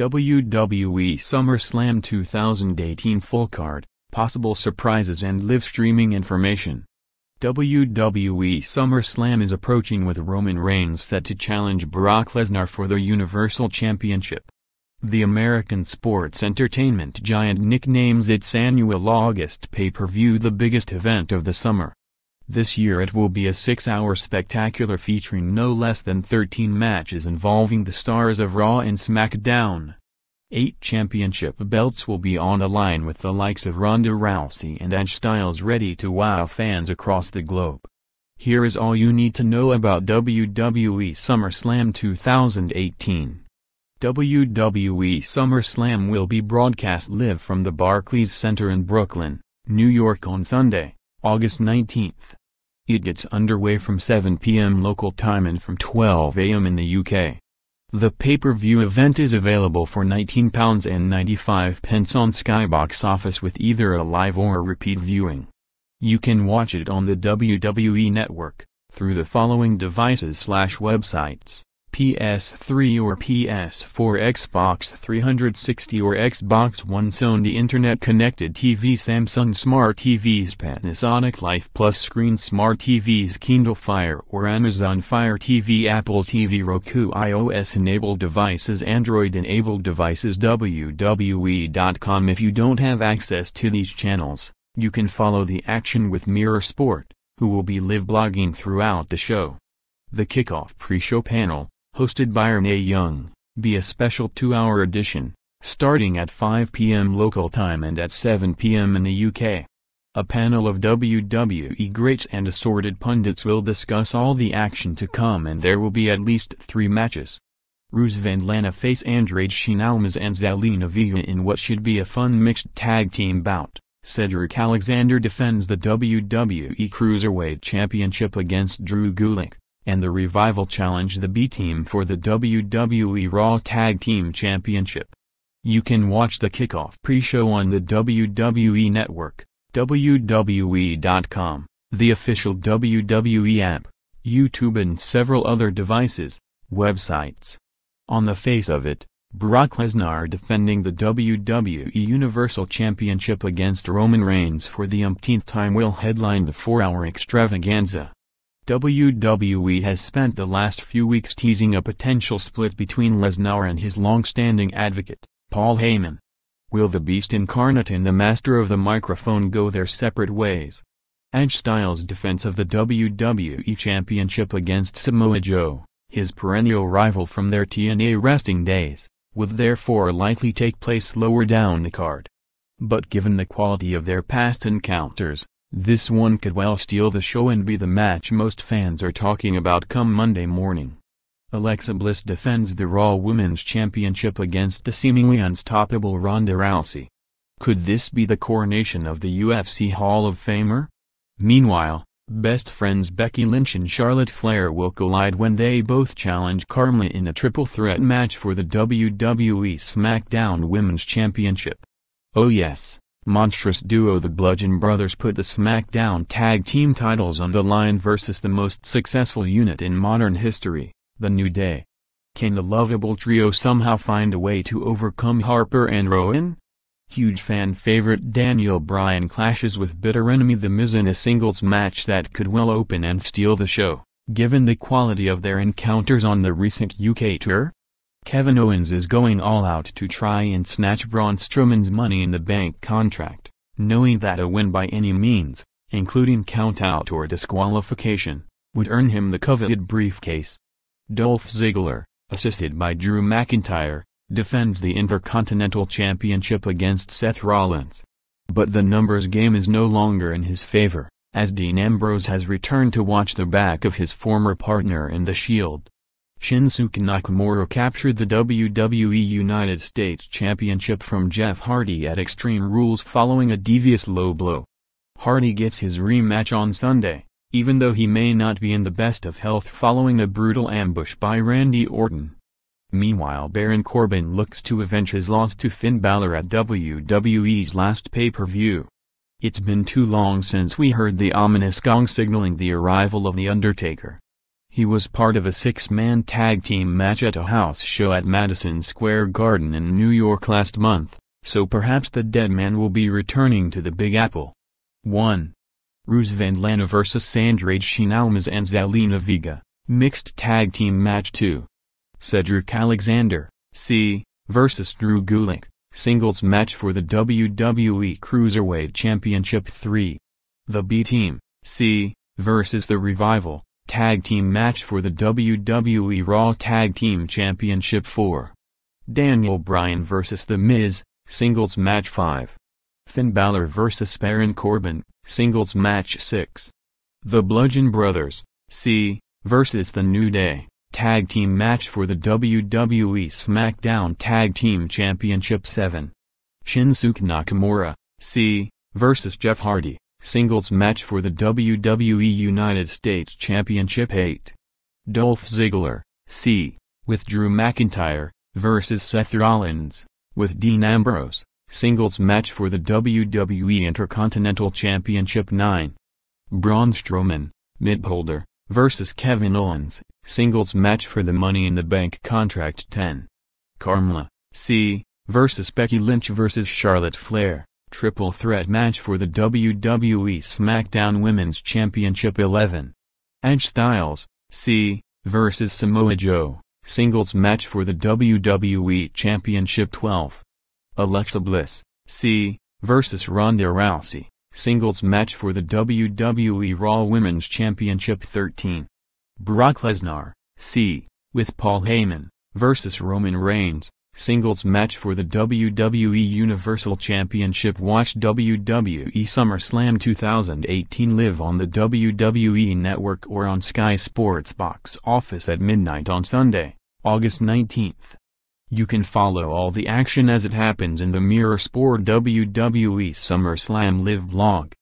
WWE SummerSlam 2018 Full Card, Possible Surprises and Live Streaming Information WWE SummerSlam is approaching with Roman Reigns set to challenge Brock Lesnar for the Universal Championship. The American sports entertainment giant nicknames its annual August pay-per-view the biggest event of the summer. This year it will be a six-hour spectacular featuring no less than 13 matches involving the stars of Raw and SmackDown. Eight championship belts will be on the line with the likes of Ronda Rousey and Edge Styles ready to wow fans across the globe. Here is all you need to know about WWE SummerSlam 2018. WWE SummerSlam will be broadcast live from the Barclays Center in Brooklyn, New York on Sunday, August 19th. It gets underway from 7 p.m. local time and from 12 a.m. in the UK. The pay-per-view event is available for £19.95 on Skybox Office with either a live or a repeat viewing. You can watch it on the WWE Network, through the following devices slash websites. PS3 or PS4 Xbox 360 or Xbox One Sony Internet Connected TV Samsung Smart TVs Panasonic Life Plus Screen Smart TVs Kindle Fire or Amazon Fire TV Apple TV Roku iOS Enabled Devices Android Enabled Devices WWE.com If you don't have access to these channels, you can follow the action with Mirror Sport, who will be live blogging throughout the show. The kickoff pre-show panel hosted by Renee Young, be a special two-hour edition, starting at 5 p.m. local time and at 7 p.m. in the UK. A panel of WWE greats and assorted pundits will discuss all the action to come and there will be at least three matches. Rusev and Lana face Andrade Sheen and Zelina Vega in what should be a fun mixed tag team bout. Cedric Alexander defends the WWE Cruiserweight Championship against Drew Gulak and the Revival challenge the B-Team for the WWE Raw Tag Team Championship. You can watch the kickoff pre-show on the WWE Network, WWE.com, the official WWE app, YouTube and several other devices, websites. On the face of it, Brock Lesnar defending the WWE Universal Championship against Roman Reigns for the umpteenth time will headline the four-hour extravaganza. WWE has spent the last few weeks teasing a potential split between Lesnar and his long-standing advocate, Paul Heyman. Will the Beast incarnate and the master of the microphone go their separate ways? Edge Styles' defense of the WWE Championship against Samoa Joe, his perennial rival from their TNA resting days, would therefore likely take place lower down the card. But given the quality of their past encounters, this one could well steal the show and be the match most fans are talking about come Monday morning. Alexa Bliss defends the Raw Women's Championship against the seemingly unstoppable Ronda Rousey. Could this be the coronation of the UFC Hall of Famer? Meanwhile, best friends Becky Lynch and Charlotte Flair will collide when they both challenge Carmella in a triple threat match for the WWE SmackDown Women's Championship. Oh yes. Monstrous duo the Bludgeon Brothers put the SmackDown tag team titles on the line versus the most successful unit in modern history, The New Day. Can the lovable trio somehow find a way to overcome Harper and Rowan? Huge fan favorite Daniel Bryan clashes with bitter enemy The Miz in a singles match that could well open and steal the show, given the quality of their encounters on the recent UK tour. Kevin Owens is going all out to try and snatch Braun Strowman's money in the bank contract, knowing that a win by any means, including countout or disqualification, would earn him the coveted briefcase. Dolph Ziggler, assisted by Drew McIntyre, defends the Intercontinental Championship against Seth Rollins. But the numbers game is no longer in his favor, as Dean Ambrose has returned to watch the back of his former partner in The Shield. Shinsuke Nakamura captured the WWE United States Championship from Jeff Hardy at Extreme Rules following a devious low blow. Hardy gets his rematch on Sunday, even though he may not be in the best of health following a brutal ambush by Randy Orton. Meanwhile Baron Corbin looks to avenge his loss to Finn Balor at WWE's last pay-per-view. It's been too long since we heard the ominous gong signaling the arrival of The Undertaker. He was part of a six-man tag team match at a house show at Madison Square Garden in New York last month, so perhaps the dead man will be returning to the Big Apple. 1. Ruse Lana vs. Sandrade Shinalmas and Zelina Vega, mixed tag team match 2. Cedric Alexander, C, versus Drew Gulak, singles match for the WWE Cruiserweight Championship 3. The B Team, C, versus The Revival, tag team match for the WWE Raw Tag Team Championship 4. Daniel Bryan vs. The Miz, singles match 5. Finn Balor vs. Baron Corbin, singles match 6. The Bludgeon Brothers, C, vs. The New Day, tag team match for the WWE SmackDown Tag Team Championship 7. Shinsuke Nakamura, C, vs. Jeff Hardy, singles match for the WWE United States Championship 8. Dolph Ziggler, C., with Drew McIntyre, versus Seth Rollins, with Dean Ambrose, singles match for the WWE Intercontinental Championship 9. Braun Strowman, midholder, versus Kevin Owens, singles match for the Money in the Bank contract 10. Carmella, C., versus Becky Lynch versus Charlotte Flair triple threat match for the WWE SmackDown Women's Championship 11. Edge Styles, C, versus Samoa Joe, singles match for the WWE Championship 12. Alexa Bliss, C, versus Ronda Rousey, singles match for the WWE Raw Women's Championship 13. Brock Lesnar, C, with Paul Heyman, versus Roman Reigns, Singles match for the WWE Universal Championship Watch WWE SummerSlam 2018 live on the WWE Network or on Sky Sports box office at midnight on Sunday, August 19th. You can follow all the action as it happens in the Mirror Sport WWE SummerSlam live blog.